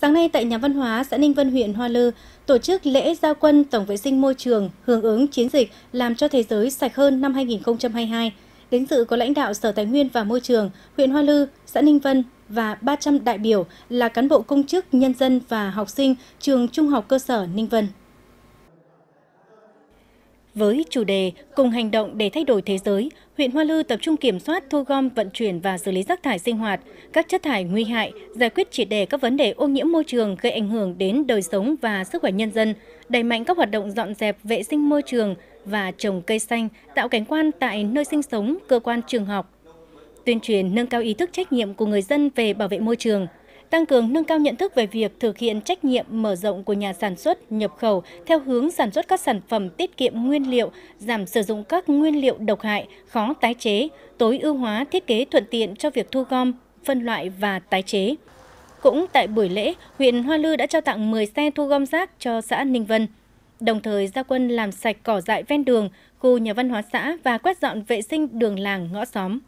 Sáng nay tại nhà văn hóa xã Ninh Vân huyện Hoa Lư, tổ chức lễ gia quân tổng vệ sinh môi trường hưởng ứng chiến dịch làm cho thế giới sạch hơn năm 2022. Đến dự có lãnh đạo Sở Tài nguyên và Môi trường, huyện Hoa Lư, xã Ninh Vân và 300 đại biểu là cán bộ công chức, nhân dân và học sinh trường Trung học cơ sở Ninh Vân. Với chủ đề Cùng hành động để thay đổi thế giới, huyện Hoa Lư tập trung kiểm soát, thu gom, vận chuyển và xử lý rác thải sinh hoạt, các chất thải nguy hại, giải quyết triệt đề các vấn đề ô nhiễm môi trường gây ảnh hưởng đến đời sống và sức khỏe nhân dân, đẩy mạnh các hoạt động dọn dẹp vệ sinh môi trường và trồng cây xanh, tạo cảnh quan tại nơi sinh sống, cơ quan trường học, tuyên truyền nâng cao ý thức trách nhiệm của người dân về bảo vệ môi trường – tăng cường nâng cao nhận thức về việc thực hiện trách nhiệm mở rộng của nhà sản xuất, nhập khẩu theo hướng sản xuất các sản phẩm tiết kiệm nguyên liệu, giảm sử dụng các nguyên liệu độc hại, khó tái chế, tối ưu hóa thiết kế thuận tiện cho việc thu gom, phân loại và tái chế. Cũng tại buổi lễ, huyện Hoa Lư đã trao tặng 10 xe thu gom rác cho xã Ninh Vân. Đồng thời ra quân làm sạch cỏ dại ven đường, khu nhà văn hóa xã và quét dọn vệ sinh đường làng ngõ xóm.